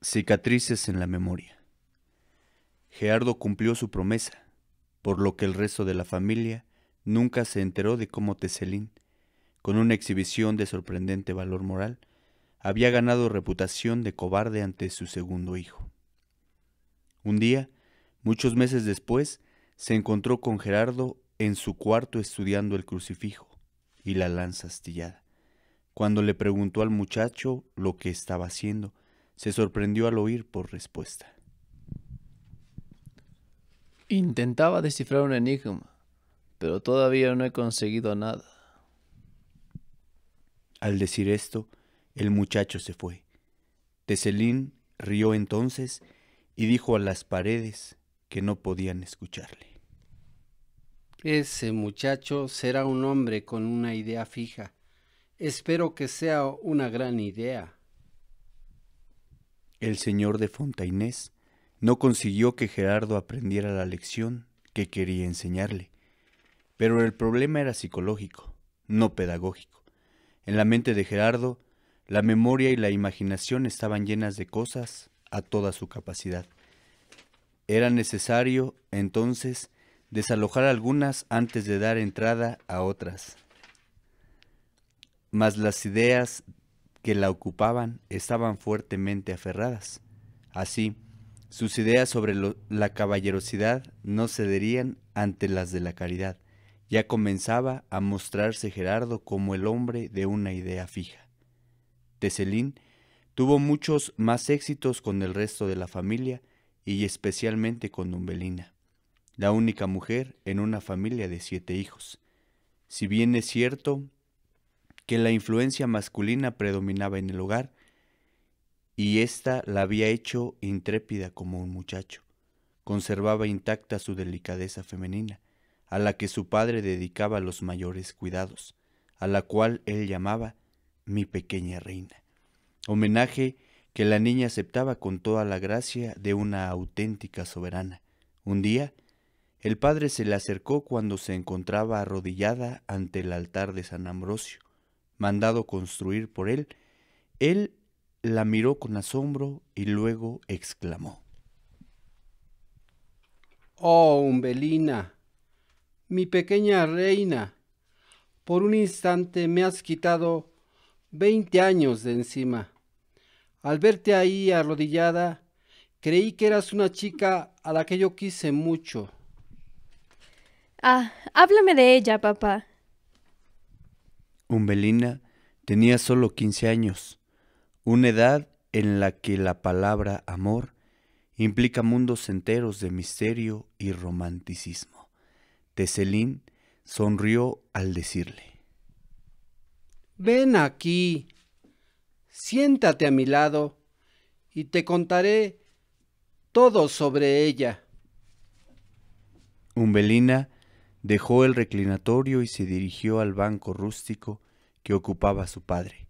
Cicatrices en la memoria. Gerardo cumplió su promesa, por lo que el resto de la familia nunca se enteró de cómo Teselín, con una exhibición de sorprendente valor moral, había ganado reputación de cobarde ante su segundo hijo. Un día, muchos meses después, se encontró con Gerardo en su cuarto estudiando el crucifijo y la lanza astillada. Cuando le preguntó al muchacho lo que estaba haciendo, se sorprendió al oír por respuesta. Intentaba descifrar un enigma, pero todavía no he conseguido nada. Al decir esto, el muchacho se fue. Teselín rió entonces y dijo a las paredes que no podían escucharle. Ese muchacho será un hombre con una idea fija. Espero que sea una gran idea. El señor de Fontainés no consiguió que Gerardo aprendiera la lección que quería enseñarle, pero el problema era psicológico, no pedagógico. En la mente de Gerardo, la memoria y la imaginación estaban llenas de cosas a toda su capacidad. Era necesario, entonces, desalojar algunas antes de dar entrada a otras. Mas las ideas que la ocupaban estaban fuertemente aferradas. Así, sus ideas sobre la caballerosidad no cederían ante las de la caridad. Ya comenzaba a mostrarse Gerardo como el hombre de una idea fija. Teselín tuvo muchos más éxitos con el resto de la familia y especialmente con Umbelina, la única mujer en una familia de siete hijos. Si bien es cierto que la influencia masculina predominaba en el hogar y ésta la había hecho intrépida como un muchacho. Conservaba intacta su delicadeza femenina, a la que su padre dedicaba los mayores cuidados, a la cual él llamaba mi pequeña reina. Homenaje que la niña aceptaba con toda la gracia de una auténtica soberana. Un día, el padre se le acercó cuando se encontraba arrodillada ante el altar de San Ambrosio mandado construir por él, él la miró con asombro y luego exclamó. Oh, Umbelina, mi pequeña reina, por un instante me has quitado veinte años de encima. Al verte ahí arrodillada, creí que eras una chica a la que yo quise mucho. Ah, háblame de ella, papá. Umbelina tenía solo 15 años, una edad en la que la palabra amor implica mundos enteros de misterio y romanticismo. Teselín sonrió al decirle. Ven aquí, siéntate a mi lado y te contaré todo sobre ella. Umbelina Dejó el reclinatorio y se dirigió al banco rústico que ocupaba su padre.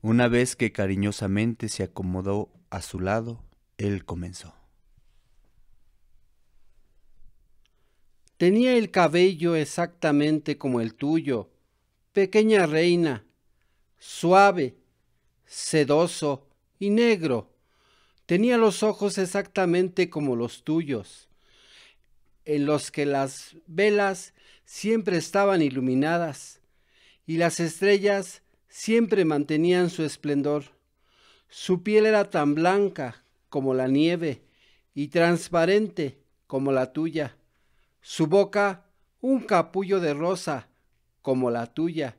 Una vez que cariñosamente se acomodó a su lado, él comenzó. Tenía el cabello exactamente como el tuyo, pequeña reina, suave, sedoso y negro. Tenía los ojos exactamente como los tuyos en los que las velas siempre estaban iluminadas y las estrellas siempre mantenían su esplendor. Su piel era tan blanca como la nieve y transparente como la tuya. Su boca un capullo de rosa como la tuya.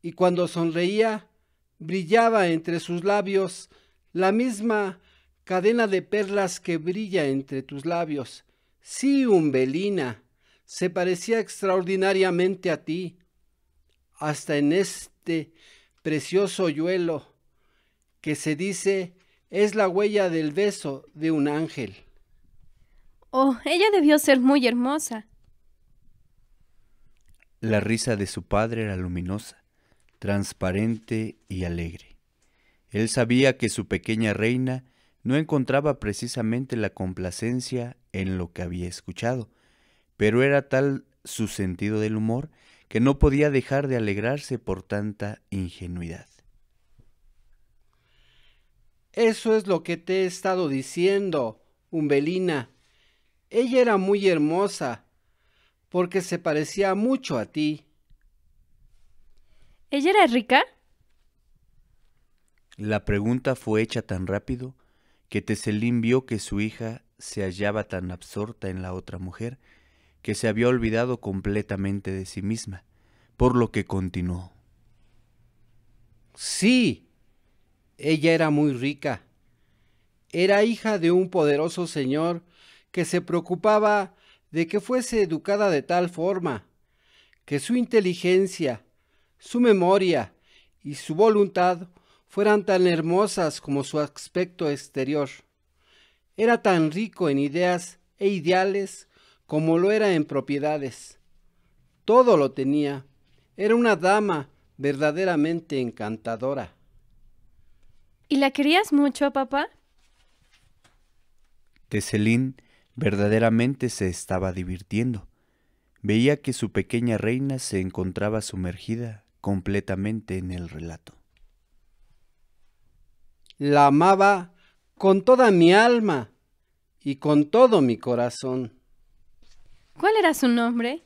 Y cuando sonreía, brillaba entre sus labios la misma cadena de perlas que brilla entre tus labios. Sí, Umbelina, se parecía extraordinariamente a ti, hasta en este precioso hoyuelo que se dice es la huella del beso de un ángel. Oh, ella debió ser muy hermosa. La risa de su padre era luminosa, transparente y alegre. Él sabía que su pequeña reina no encontraba precisamente la complacencia en lo que había escuchado, pero era tal su sentido del humor que no podía dejar de alegrarse por tanta ingenuidad. Eso es lo que te he estado diciendo, Umbelina. Ella era muy hermosa, porque se parecía mucho a ti. ¿Ella era rica? La pregunta fue hecha tan rápido que Tesselín vio que su hija se hallaba tan absorta en la otra mujer que se había olvidado completamente de sí misma, por lo que continuó. Sí, ella era muy rica. Era hija de un poderoso señor que se preocupaba de que fuese educada de tal forma que su inteligencia, su memoria y su voluntad fueran tan hermosas como su aspecto exterior. Era tan rico en ideas e ideales como lo era en propiedades. Todo lo tenía. Era una dama verdaderamente encantadora. ¿Y la querías mucho, papá? Teselín verdaderamente se estaba divirtiendo. Veía que su pequeña reina se encontraba sumergida completamente en el relato. La amaba con toda mi alma y con todo mi corazón. ¿Cuál era su nombre?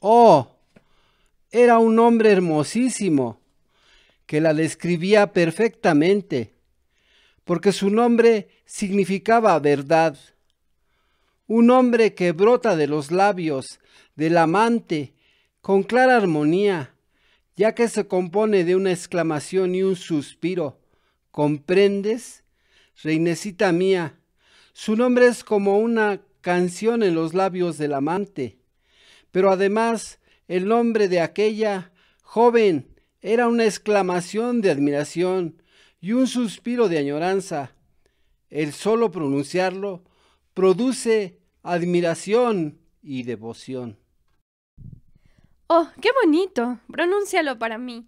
Oh, era un hombre hermosísimo, que la describía perfectamente, porque su nombre significaba verdad. Un hombre que brota de los labios del amante con clara armonía ya que se compone de una exclamación y un suspiro. ¿Comprendes? Reinecita mía, su nombre es como una canción en los labios del amante, pero además el nombre de aquella joven era una exclamación de admiración y un suspiro de añoranza. El solo pronunciarlo produce admiración y devoción. Oh, qué bonito. Pronúncialo para mí.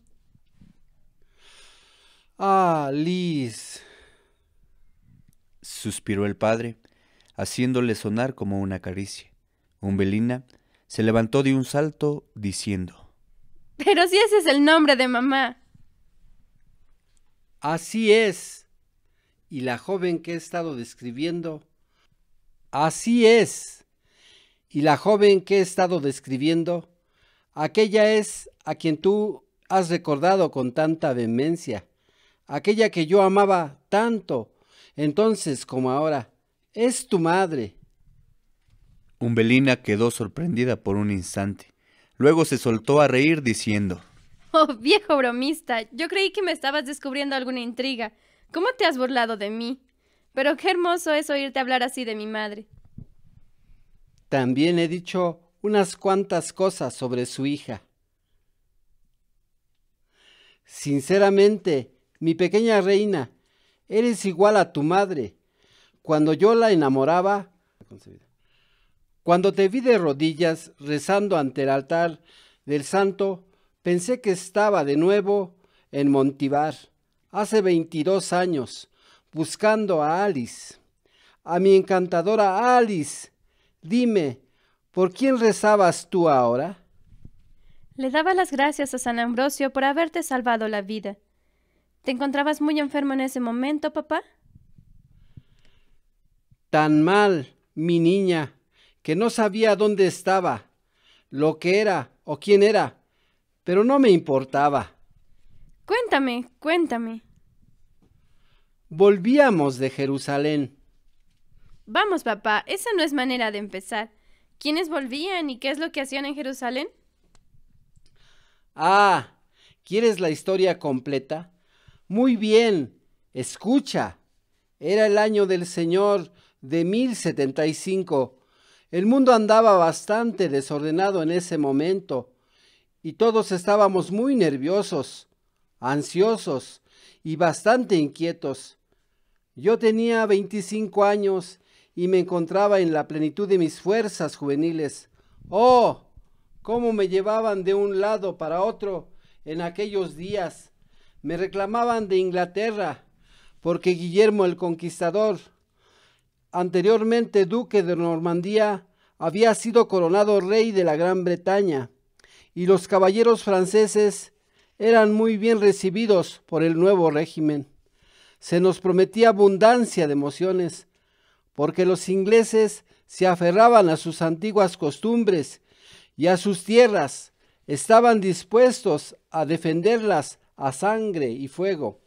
Ah, Liz. Suspiró el padre, haciéndole sonar como una caricia. Umbelina se levantó de un salto, diciendo. Pero si ese es el nombre de mamá. Así es. Y la joven que he estado describiendo. Así es. Y la joven que he estado describiendo Aquella es a quien tú has recordado con tanta vehemencia, aquella que yo amaba tanto, entonces como ahora. Es tu madre. Umbelina quedó sorprendida por un instante. Luego se soltó a reír diciendo: Oh, viejo bromista, yo creí que me estabas descubriendo alguna intriga. ¿Cómo te has burlado de mí? Pero qué hermoso es oírte hablar así de mi madre. También he dicho unas cuantas cosas sobre su hija. Sinceramente, mi pequeña reina, eres igual a tu madre. Cuando yo la enamoraba, cuando te vi de rodillas rezando ante el altar del santo, pensé que estaba de nuevo en Montivar, hace 22 años, buscando a Alice. A mi encantadora Alice, dime, ¿Por quién rezabas tú ahora? Le daba las gracias a San Ambrosio por haberte salvado la vida. ¿Te encontrabas muy enfermo en ese momento, papá? Tan mal, mi niña, que no sabía dónde estaba, lo que era o quién era, pero no me importaba. Cuéntame, cuéntame. Volvíamos de Jerusalén. Vamos, papá, esa no es manera de empezar. ¿Quiénes volvían y qué es lo que hacían en Jerusalén? Ah, ¿quieres la historia completa? Muy bien, escucha. Era el año del Señor de 1075. El mundo andaba bastante desordenado en ese momento y todos estábamos muy nerviosos, ansiosos y bastante inquietos. Yo tenía 25 años y me encontraba en la plenitud de mis fuerzas juveniles. ¡Oh! cómo me llevaban de un lado para otro en aquellos días. Me reclamaban de Inglaterra, porque Guillermo el Conquistador, anteriormente duque de Normandía, había sido coronado rey de la Gran Bretaña, y los caballeros franceses eran muy bien recibidos por el nuevo régimen. Se nos prometía abundancia de emociones, porque los ingleses se aferraban a sus antiguas costumbres y a sus tierras, estaban dispuestos a defenderlas a sangre y fuego.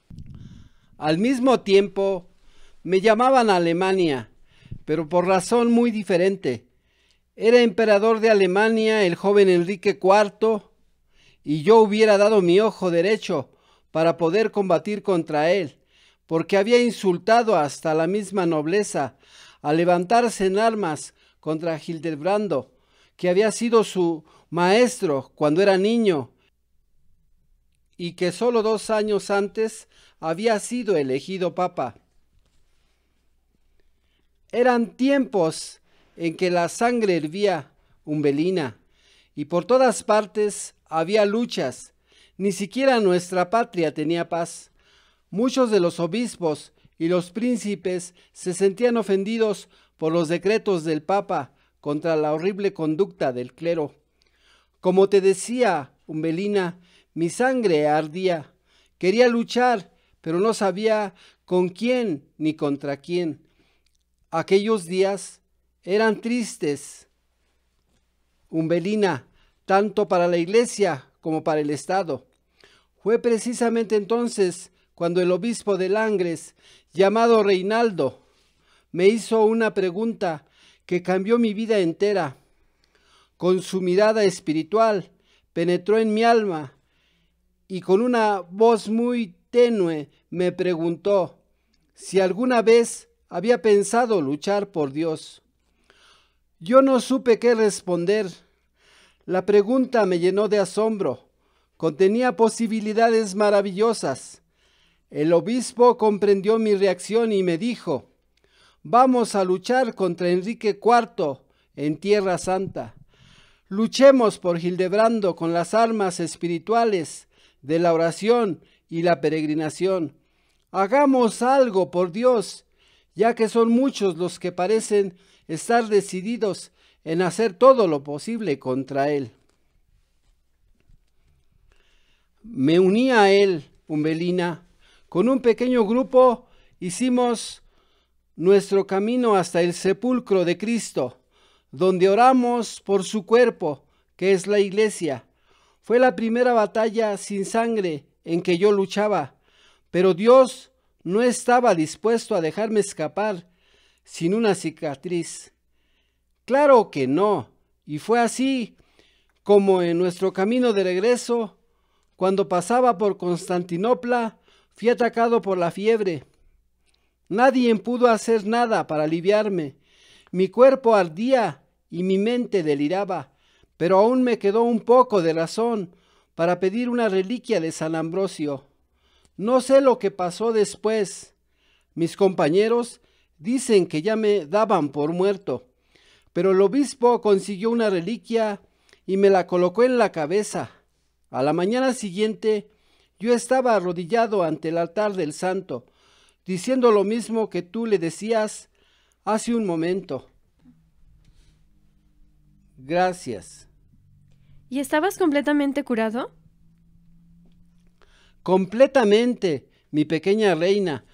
Al mismo tiempo, me llamaban a Alemania, pero por razón muy diferente. Era emperador de Alemania el joven Enrique IV, y yo hubiera dado mi ojo derecho para poder combatir contra él, porque había insultado hasta la misma nobleza al levantarse en armas contra Hildebrando, que había sido su maestro cuando era niño y que solo dos años antes había sido elegido papa. Eran tiempos en que la sangre hervía umbelina y por todas partes había luchas. Ni siquiera nuestra patria tenía paz. Muchos de los obispos y los príncipes se sentían ofendidos por los decretos del Papa contra la horrible conducta del clero. Como te decía, Umbelina, mi sangre ardía. Quería luchar, pero no sabía con quién ni contra quién. Aquellos días eran tristes. Umbelina, tanto para la Iglesia como para el Estado. Fue precisamente entonces cuando el obispo de Langres, llamado Reinaldo, me hizo una pregunta que cambió mi vida entera. Con su mirada espiritual penetró en mi alma y con una voz muy tenue me preguntó si alguna vez había pensado luchar por Dios. Yo no supe qué responder. La pregunta me llenó de asombro. Contenía posibilidades maravillosas. El obispo comprendió mi reacción y me dijo, vamos a luchar contra Enrique IV en Tierra Santa. Luchemos por Gildebrando con las armas espirituales de la oración y la peregrinación. Hagamos algo por Dios, ya que son muchos los que parecen estar decididos en hacer todo lo posible contra Él. Me uní a Él, Umbelina, con un pequeño grupo hicimos nuestro camino hasta el sepulcro de Cristo, donde oramos por su cuerpo, que es la iglesia. Fue la primera batalla sin sangre en que yo luchaba, pero Dios no estaba dispuesto a dejarme escapar sin una cicatriz. Claro que no, y fue así como en nuestro camino de regreso, cuando pasaba por Constantinopla, Fui atacado por la fiebre. Nadie pudo hacer nada para aliviarme. Mi cuerpo ardía y mi mente deliraba, pero aún me quedó un poco de razón para pedir una reliquia de San Ambrosio. No sé lo que pasó después. Mis compañeros dicen que ya me daban por muerto, pero el obispo consiguió una reliquia y me la colocó en la cabeza. A la mañana siguiente yo estaba arrodillado ante el altar del santo, diciendo lo mismo que tú le decías hace un momento. Gracias. ¿Y estabas completamente curado? Completamente, mi pequeña reina.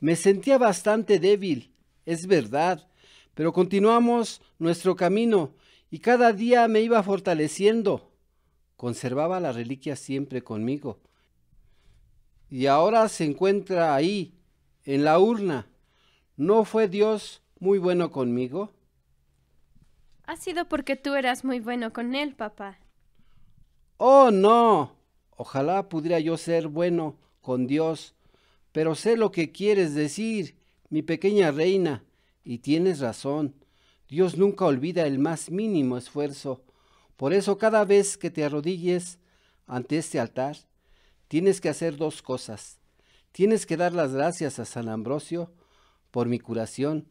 Me sentía bastante débil, es verdad, pero continuamos nuestro camino y cada día me iba fortaleciendo. Conservaba la reliquia siempre conmigo y ahora se encuentra ahí, en la urna. ¿No fue Dios muy bueno conmigo? Ha sido porque tú eras muy bueno con él, papá. Oh, no. Ojalá pudiera yo ser bueno con Dios, pero sé lo que quieres decir, mi pequeña reina, y tienes razón. Dios nunca olvida el más mínimo esfuerzo. Por eso cada vez que te arrodilles ante este altar, tienes que hacer dos cosas. Tienes que dar las gracias a San Ambrosio por mi curación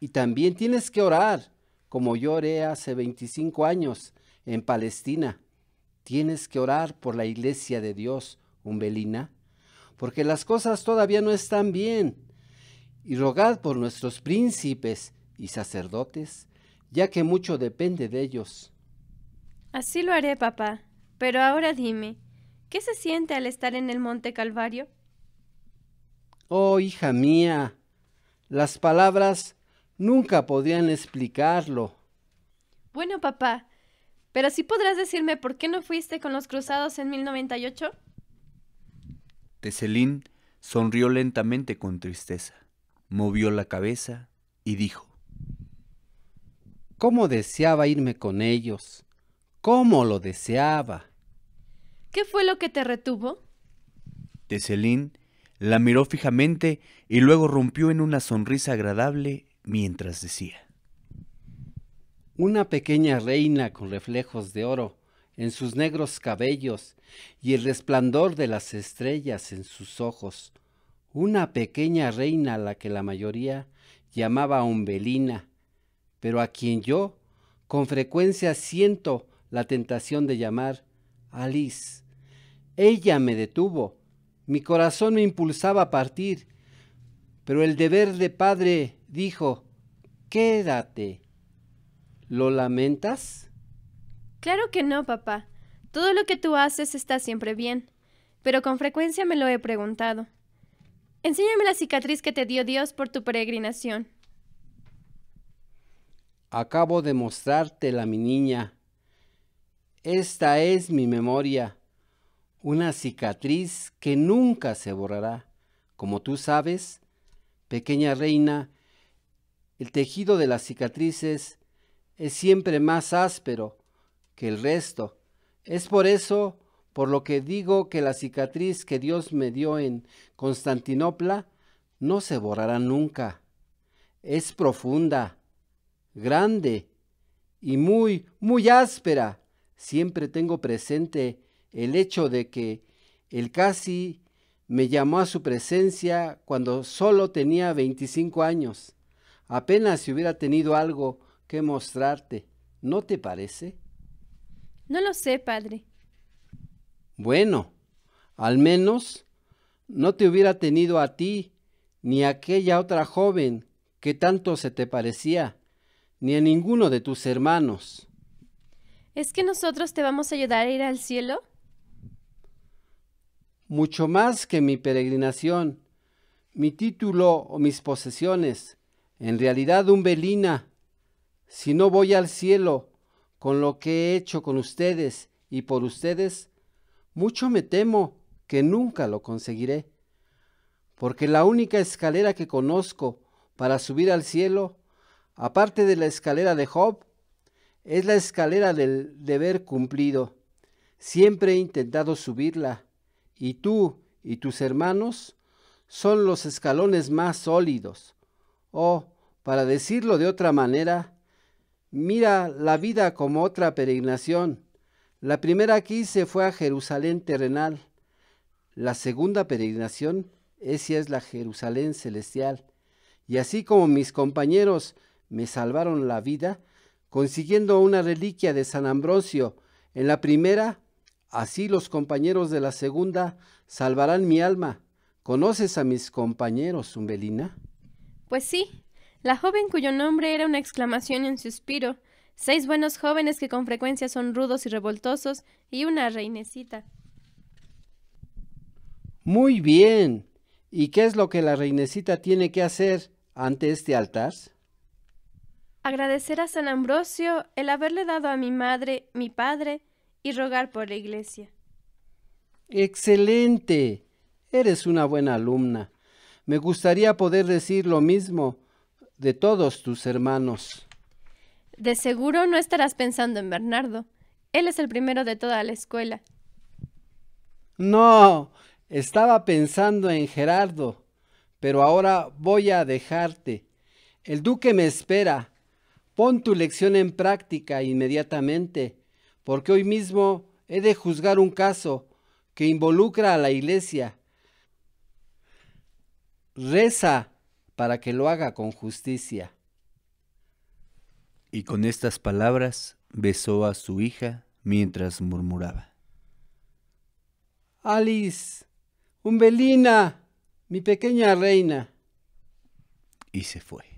y también tienes que orar, como yo oré hace 25 años en Palestina. Tienes que orar por la iglesia de Dios, Umbelina, porque las cosas todavía no están bien. Y rogad por nuestros príncipes y sacerdotes, ya que mucho depende de ellos. Así lo haré, papá. Pero ahora dime, ¿Qué se siente al estar en el Monte Calvario? Oh, hija mía, las palabras nunca podían explicarlo. Bueno, papá, pero sí podrás decirme por qué no fuiste con los cruzados en 1098? Teselín sonrió lentamente con tristeza, movió la cabeza y dijo: ¿Cómo deseaba irme con ellos? ¿Cómo lo deseaba? ¿Qué fue lo que te retuvo? Tesselín la miró fijamente y luego rompió en una sonrisa agradable mientras decía. Una pequeña reina con reflejos de oro en sus negros cabellos y el resplandor de las estrellas en sus ojos. Una pequeña reina a la que la mayoría llamaba Umbelina, pero a quien yo con frecuencia siento la tentación de llamar Alice. Ella me detuvo. Mi corazón me impulsaba a partir, pero el deber de padre dijo, quédate. ¿Lo lamentas? Claro que no, papá. Todo lo que tú haces está siempre bien, pero con frecuencia me lo he preguntado. Enséñame la cicatriz que te dio Dios por tu peregrinación. Acabo de mostrártela, mi niña. Esta es mi memoria una cicatriz que nunca se borrará. Como tú sabes, pequeña reina, el tejido de las cicatrices es siempre más áspero que el resto. Es por eso por lo que digo que la cicatriz que Dios me dio en Constantinopla no se borrará nunca. Es profunda, grande y muy, muy áspera. Siempre tengo presente el hecho de que el casi me llamó a su presencia cuando solo tenía 25 años. Apenas si hubiera tenido algo que mostrarte, ¿no te parece? No lo sé, padre. Bueno, al menos no te hubiera tenido a ti ni a aquella otra joven que tanto se te parecía, ni a ninguno de tus hermanos. ¿Es que nosotros te vamos a ayudar a ir al cielo? mucho más que mi peregrinación, mi título o mis posesiones, en realidad un velina, si no voy al cielo con lo que he hecho con ustedes y por ustedes, mucho me temo que nunca lo conseguiré, porque la única escalera que conozco para subir al cielo, aparte de la escalera de Job, es la escalera del deber cumplido. Siempre he intentado subirla, y tú y tus hermanos son los escalones más sólidos. O, oh, para decirlo de otra manera, mira la vida como otra peregrinación. La primera que hice fue a Jerusalén terrenal. La segunda peregrinación, esa es la Jerusalén celestial. Y así como mis compañeros me salvaron la vida, consiguiendo una reliquia de San Ambrosio en la primera, Así los compañeros de la segunda salvarán mi alma. ¿Conoces a mis compañeros, Umbelina? Pues sí. La joven cuyo nombre era una exclamación en suspiro, seis buenos jóvenes que con frecuencia son rudos y revoltosos, y una reinecita. Muy bien. ¿Y qué es lo que la reinecita tiene que hacer ante este altar? Agradecer a San Ambrosio el haberle dado a mi madre, mi padre, y rogar por la iglesia. Excelente. Eres una buena alumna. Me gustaría poder decir lo mismo de todos tus hermanos. De seguro no estarás pensando en Bernardo. Él es el primero de toda la escuela. No, estaba pensando en Gerardo, pero ahora voy a dejarte. El duque me espera. Pon tu lección en práctica inmediatamente porque hoy mismo he de juzgar un caso que involucra a la iglesia. Reza para que lo haga con justicia. Y con estas palabras besó a su hija mientras murmuraba. Alice, Umbelina, mi pequeña reina. Y se fue.